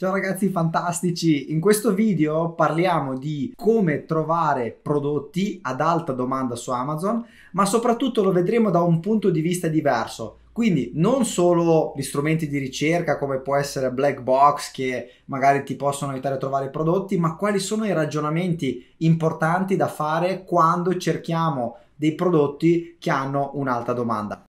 Ciao ragazzi fantastici, in questo video parliamo di come trovare prodotti ad alta domanda su Amazon, ma soprattutto lo vedremo da un punto di vista diverso. Quindi non solo gli strumenti di ricerca come può essere Black Box che magari ti possono aiutare a trovare prodotti, ma quali sono i ragionamenti importanti da fare quando cerchiamo dei prodotti che hanno un'alta domanda.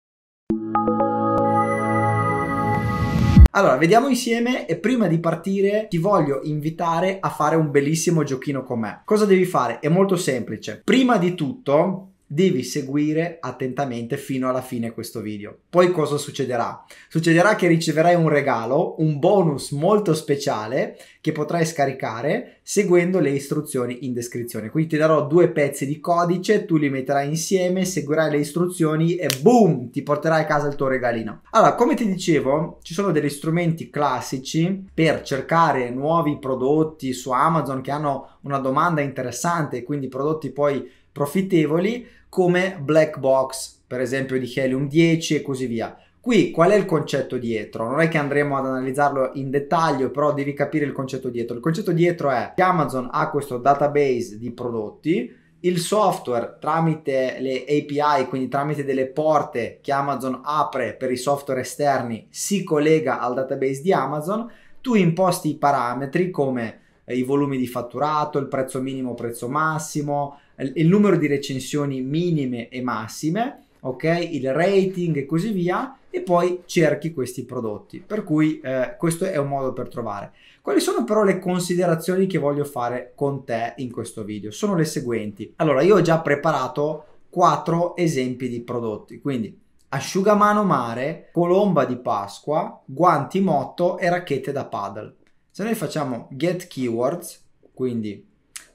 Allora, vediamo insieme e prima di partire ti voglio invitare a fare un bellissimo giochino con me. Cosa devi fare? È molto semplice. Prima di tutto devi seguire attentamente fino alla fine questo video. Poi cosa succederà? Succederà che riceverai un regalo, un bonus molto speciale che potrai scaricare seguendo le istruzioni in descrizione. Quindi ti darò due pezzi di codice, tu li metterai insieme, seguirai le istruzioni e boom, ti porterai a casa il tuo regalino. Allora, come ti dicevo, ci sono degli strumenti classici per cercare nuovi prodotti su Amazon che hanno una domanda interessante, quindi prodotti poi profittevoli come black box, per esempio di Helium 10 e così via. Qui qual è il concetto dietro? Non è che andremo ad analizzarlo in dettaglio, però devi capire il concetto dietro. Il concetto dietro è che Amazon ha questo database di prodotti, il software tramite le API, quindi tramite delle porte che Amazon apre per i software esterni, si collega al database di Amazon, tu imposti i parametri come eh, i volumi di fatturato, il prezzo minimo, prezzo massimo, il numero di recensioni minime e massime, ok? Il rating e così via, e poi cerchi questi prodotti. Per cui eh, questo è un modo per trovare. Quali sono però le considerazioni che voglio fare con te in questo video? Sono le seguenti. Allora, io ho già preparato quattro esempi di prodotti, quindi asciugamano mare, colomba di Pasqua, guanti motto e racchette da paddle. Se noi facciamo get keywords, quindi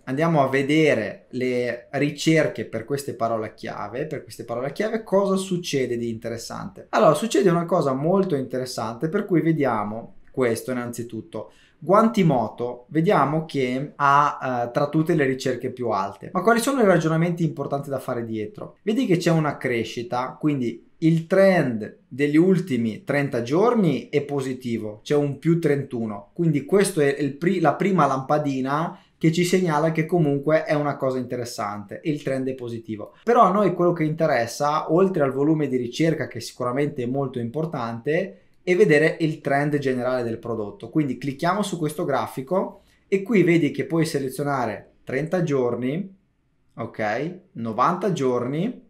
andiamo a vedere le ricerche per queste parole chiave, per queste parole chiave cosa succede di interessante. Allora, succede una cosa molto interessante per cui vediamo questo innanzitutto. Guantimoto vediamo che ha eh, tra tutte le ricerche più alte. Ma quali sono i ragionamenti importanti da fare dietro? Vedi che c'è una crescita, quindi il trend degli ultimi 30 giorni è positivo, c'è un più 31, quindi questa è pri- la prima lampadina che ci segnala che comunque è una cosa interessante il trend è positivo. Però a noi quello che interessa, oltre al volume di ricerca che sicuramente è molto importante, è vedere il trend generale del prodotto. Quindi clicchiamo su questo grafico e qui vedi che puoi selezionare 30 giorni, ok, 90 giorni,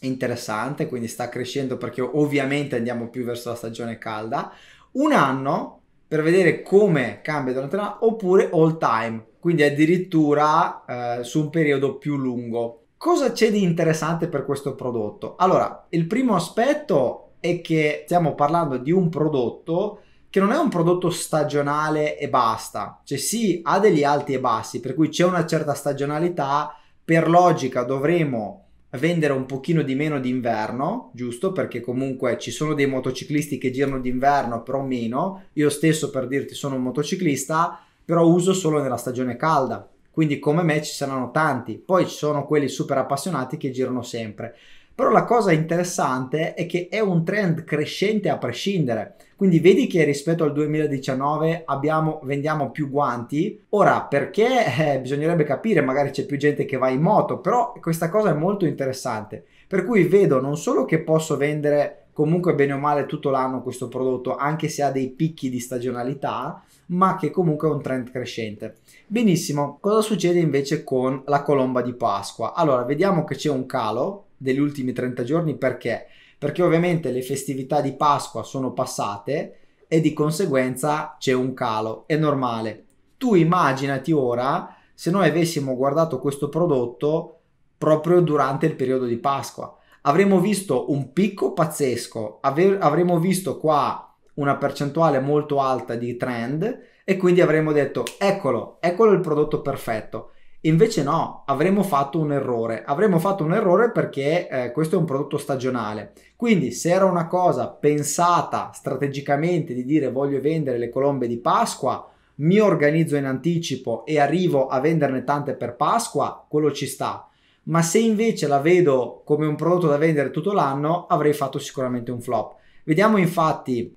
interessante, quindi sta crescendo perché ovviamente andiamo più verso la stagione calda, un anno per vedere come cambia durante l'anno oppure all time, quindi addirittura eh, su un periodo più lungo. Cosa c'è di interessante per questo prodotto? Allora, il primo aspetto è che stiamo parlando di un prodotto che non è un prodotto stagionale e basta, cioè sì, ha degli alti e bassi, per cui c'è una certa stagionalità, per logica dovremo vendere un pochino di meno d'inverno, giusto? Perché comunque ci sono dei motociclisti che girano d'inverno, però meno. Io stesso, per dirti, sono un motociclista, però uso solo nella stagione calda. Quindi come me ci saranno tanti. Poi ci sono quelli super appassionati che girano sempre. Però la cosa interessante è che è un trend crescente a prescindere. Quindi vedi che rispetto al 2019 abbiamo, vendiamo più guanti. Ora, perché eh, bisognerebbe capire, magari c'è più gente che va in moto, però questa cosa è molto interessante. Per cui vedo non solo che posso vendere comunque bene o male tutto l'anno questo prodotto, anche se ha dei picchi di stagionalità, ma che comunque è un trend crescente. Benissimo, cosa succede invece con la colomba di Pasqua? Allora, vediamo che c'è un calo degli ultimi 30 giorni perché? Perché ovviamente le festività di Pasqua sono passate e di conseguenza c'è un calo, è normale. Tu immaginati ora se noi avessimo guardato questo prodotto proprio durante il periodo di Pasqua. Avremmo visto un picco pazzesco, ave- avremmo visto qua una percentuale molto alta di trend e quindi avremmo detto eccolo, eccolo il prodotto perfetto. Invece no, avremmo fatto un errore. Avremmo fatto un errore perché eh, questo è un prodotto stagionale. Quindi se era una cosa pensata strategicamente di dire voglio vendere le colombe di Pasqua, mi organizzo in anticipo e arrivo a venderne tante per Pasqua, quello ci sta. Ma se invece la vedo come un prodotto da vendere tutto l'anno, avrei fatto sicuramente un flop. Vediamo infatti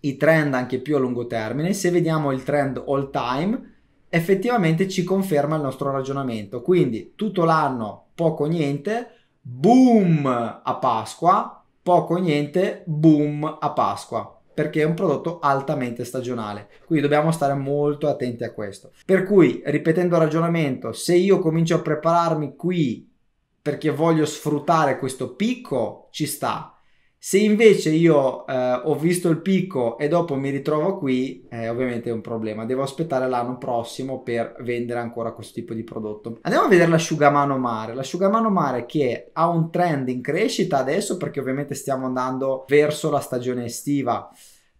i trend anche più a lungo termine. Se vediamo il trend all time, effettivamente ci conferma il nostro ragionamento. Quindi tutto l'anno poco niente, boom a Pasqua, poco niente, boom a Pasqua perché è un prodotto altamente stagionale. Quindi dobbiamo stare molto attenti a questo. Per cui, ripetendo il ragionamento, se io comincio a prepararmi qui perché voglio sfruttare questo picco, ci sta se invece io eh, ho visto il picco e dopo mi ritrovo qui, eh, ovviamente è un problema. Devo aspettare l'anno prossimo per vendere ancora questo tipo di prodotto. Andiamo a vedere l'asciugamano mare. L'asciugamano mare che ha un trend in crescita adesso perché ovviamente stiamo andando verso la stagione estiva.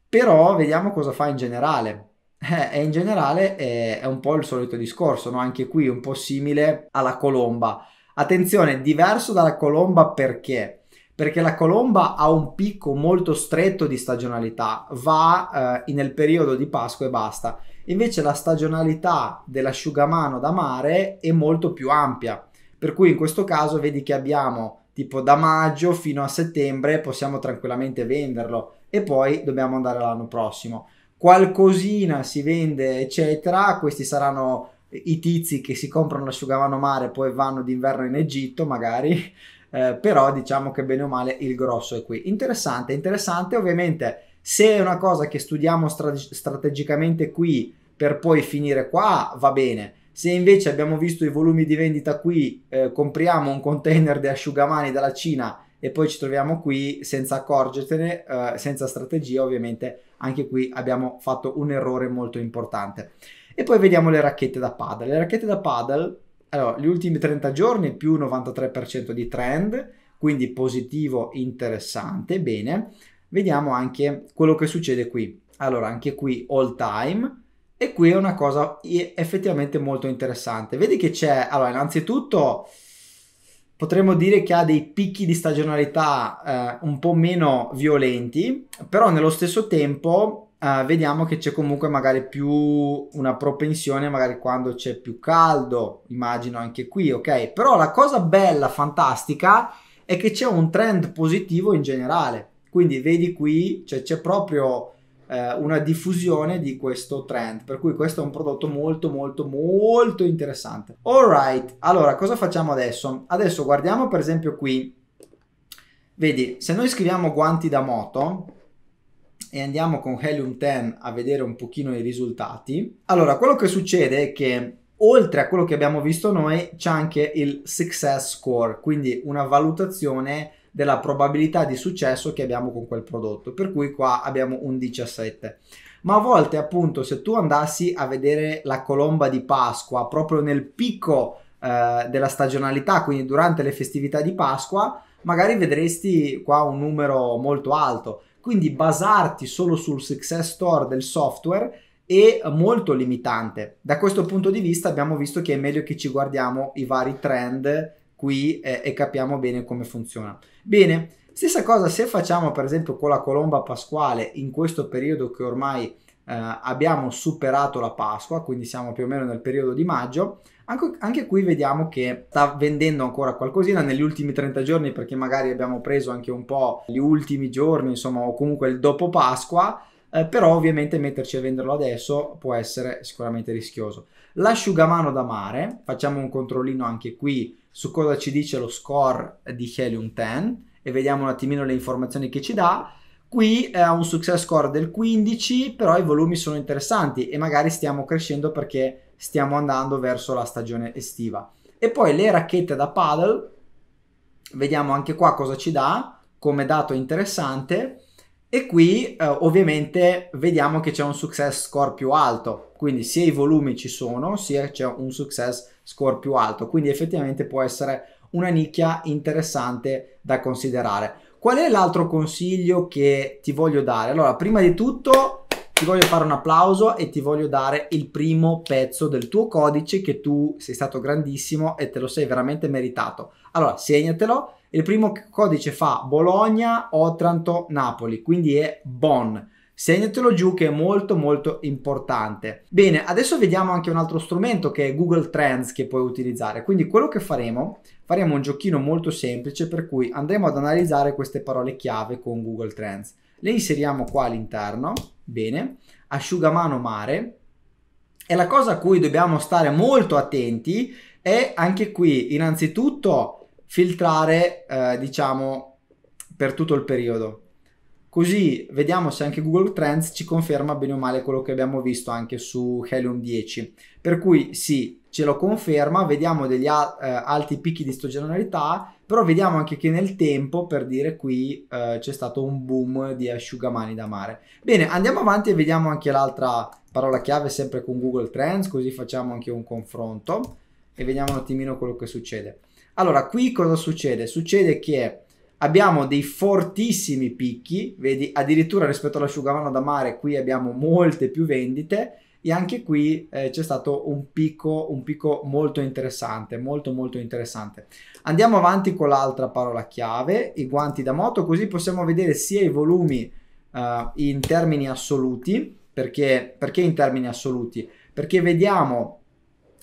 Però vediamo cosa fa in generale. Eh, in generale eh, è, un po' il solito discorso, no? anche qui un po' simile alla colomba. Attenzione, diverso dalla colomba perché? perché la colomba ha un picco molto stretto di stagionalità, va eh, nel periodo di Pasqua e basta. Invece la stagionalità dell'asciugamano da mare è molto più ampia, per cui in questo caso vedi che abbiamo tipo da maggio fino a settembre possiamo tranquillamente venderlo e poi dobbiamo andare l'anno prossimo. Qualcosina si vende, eccetera, questi saranno i tizi che si comprano l'asciugamano mare e poi vanno d'inverno in Egitto magari eh, però diciamo che bene o male il grosso è qui. Interessante, interessante, ovviamente se è una cosa che studiamo strate strategicamente qui per poi finire qua, va bene. Se invece abbiamo visto i volumi di vendita qui, eh, compriamo un container di asciugamani dalla Cina e poi ci troviamo qui senza accorgertene, eh, senza strategia, ovviamente anche qui abbiamo fatto un errore molto importante. E poi vediamo le racchette da paddle. Le racchette da paddle allora, gli ultimi 30 giorni più 93% di trend, quindi positivo, interessante, bene. Vediamo anche quello che succede qui. Allora, anche qui all time e qui è una cosa effettivamente molto interessante. Vedi che c'è, allora, innanzitutto potremmo dire che ha dei picchi di stagionalità eh, un po' meno violenti, però nello stesso tempo Uh, vediamo che c'è comunque magari più una propensione magari quando c'è più caldo immagino anche qui ok però la cosa bella fantastica è che c'è un trend positivo in generale quindi vedi qui cioè, c'è proprio eh, una diffusione di questo trend per cui questo è un prodotto molto molto molto interessante alright allora cosa facciamo adesso adesso guardiamo per esempio qui vedi se noi scriviamo guanti da moto e andiamo con Helium 10 a vedere un pochino i risultati. Allora, quello che succede è che oltre a quello che abbiamo visto noi c'è anche il success score, quindi una valutazione della probabilità di successo che abbiamo con quel prodotto, per cui qua abbiamo un 17. Ma a volte appunto se tu andassi a vedere la colomba di Pasqua proprio nel picco eh, della stagionalità, quindi durante le festività di Pasqua, magari vedresti qua un numero molto alto, quindi basarti solo sul success store del software è molto limitante. Da questo punto di vista abbiamo visto che è meglio che ci guardiamo i vari trend qui eh, e capiamo bene come funziona. Bene, stessa cosa se facciamo per esempio con la colomba pasquale in questo periodo che ormai eh, abbiamo superato la Pasqua, quindi siamo più o meno nel periodo di maggio, anche, anche, qui vediamo che sta vendendo ancora qualcosina negli ultimi 30 giorni perché magari abbiamo preso anche un po' gli ultimi giorni, insomma, o comunque il dopo Pasqua. Eh, però ovviamente metterci a venderlo adesso può essere sicuramente rischioso. L'asciugamano da mare, facciamo un controllino anche qui su cosa ci dice lo score di Helium 10 e vediamo un attimino le informazioni che ci dà. Qui eh, ha un success score del 15, però i volumi sono interessanti e magari stiamo crescendo perché stiamo andando verso la stagione estiva. E poi le racchette da paddle, vediamo anche qua cosa ci dà come dato interessante. E qui eh, ovviamente vediamo che c'è un success score più alto, quindi sia i volumi ci sono, sia c'è un success score più alto, quindi effettivamente può essere una nicchia interessante da considerare. Qual è l'altro consiglio che ti voglio dare? Allora, prima di tutto ti voglio fare un applauso e ti voglio dare il primo pezzo del tuo codice che tu sei stato grandissimo e te lo sei veramente meritato. Allora, segnatelo. Il primo codice fa Bologna, Otranto, Napoli, quindi è BON. Segnatelo giù che è molto molto importante. Bene, adesso vediamo anche un altro strumento che è Google Trends che puoi utilizzare. Quindi quello che faremo, faremo un giochino molto semplice per cui andremo ad analizzare queste parole chiave con Google Trends. Le inseriamo qua all'interno Bene, asciugamano mare. E la cosa a cui dobbiamo stare molto attenti è anche qui, innanzitutto, filtrare, eh, diciamo, per tutto il periodo. Così vediamo se anche Google Trends ci conferma bene o male quello che abbiamo visto anche su Helium 10. Per cui sì, ce lo conferma, vediamo degli eh, alti picchi di stagionalità però vediamo anche che nel tempo, per dire qui, eh, c'è stato un boom di asciugamani da mare. Bene, andiamo avanti e vediamo anche l'altra parola chiave sempre con Google Trends, così facciamo anche un confronto e vediamo un attimino quello che succede. Allora, qui cosa succede? Succede che abbiamo dei fortissimi picchi, vedi addirittura rispetto all'asciugamano da mare qui abbiamo molte più vendite, e anche qui eh, c'è stato un picco, un picco molto interessante, molto molto interessante. Andiamo avanti con l'altra parola chiave, i guanti da moto, così possiamo vedere sia i volumi eh, in termini assoluti, perché, perché in termini assoluti? Perché vediamo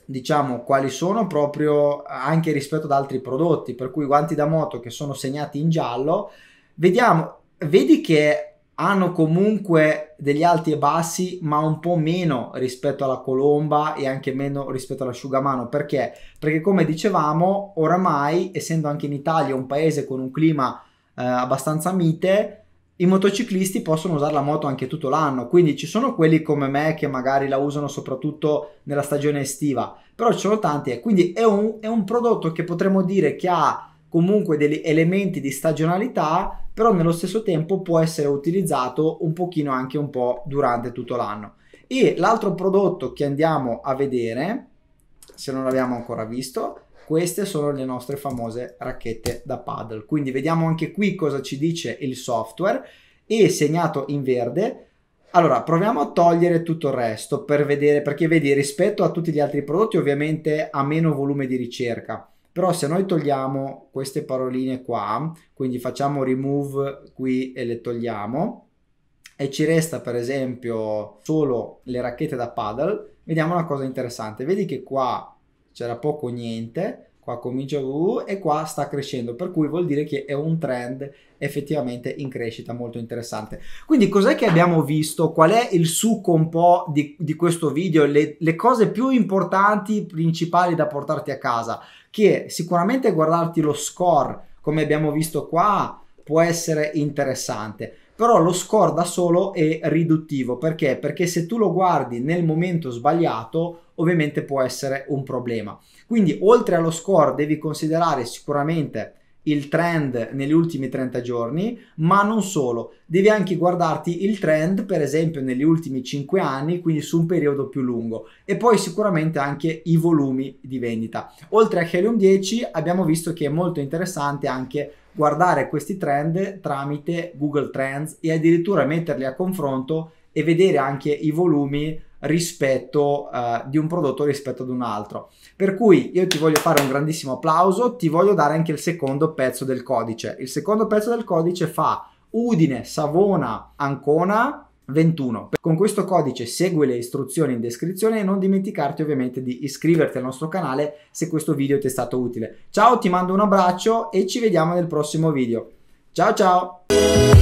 diciamo quali sono proprio eh, anche rispetto ad altri prodotti per cui i guanti da moto che sono segnati in giallo vediamo vedi che hanno comunque degli alti e bassi, ma un po' meno rispetto alla colomba e anche meno rispetto all'asciugamano. Perché? Perché come dicevamo, oramai, essendo anche in Italia un paese con un clima eh, abbastanza mite, i motociclisti possono usare la moto anche tutto l'anno, quindi ci sono quelli come me che magari la usano soprattutto nella stagione estiva, però ci sono tanti quindi è un, è un prodotto che potremmo dire che ha comunque degli elementi di stagionalità, però nello stesso tempo può essere utilizzato un pochino anche un po' durante tutto l'anno. E l'altro prodotto che andiamo a vedere, se non l'abbiamo ancora visto, queste sono le nostre famose racchette da paddle. Quindi vediamo anche qui cosa ci dice il software e segnato in verde. Allora, proviamo a togliere tutto il resto per vedere, perché vedi, rispetto a tutti gli altri prodotti ovviamente ha meno volume di ricerca però se noi togliamo queste paroline qua, quindi facciamo remove qui e le togliamo, e ci resta per esempio solo le racchette da paddle, vediamo una cosa interessante. Vedi che qua c'era poco o niente, qua comincia uh, e qua sta crescendo, per cui vuol dire che è un trend effettivamente in crescita molto interessante. Quindi cos'è che abbiamo visto? Qual è il succo un po' di, di questo video? Le, le, cose più importanti, principali da portarti a casa, che sicuramente guardarti lo score, come abbiamo visto qua, può essere interessante però lo score da solo è riduttivo perché? Perché se tu lo guardi nel momento sbagliato ovviamente può essere un problema. Quindi oltre allo score devi considerare sicuramente il trend negli ultimi 30 giorni, ma non solo, devi anche guardarti il trend per esempio negli ultimi 5 anni, quindi su un periodo più lungo e poi sicuramente anche i volumi di vendita. Oltre a Helium 10 abbiamo visto che è molto interessante anche guardare questi trend tramite Google Trends e addirittura metterli a confronto e vedere anche i volumi rispetto uh, di un prodotto rispetto ad un altro. Per cui io ti voglio fare un grandissimo applauso, ti voglio dare anche il secondo pezzo del codice. Il secondo pezzo del codice fa Udine, Savona, Ancona 21. Con questo codice segui le istruzioni in descrizione e non dimenticarti ovviamente di iscriverti al nostro canale se questo video ti è stato utile. Ciao, ti mando un abbraccio e ci vediamo nel prossimo video. Ciao ciao!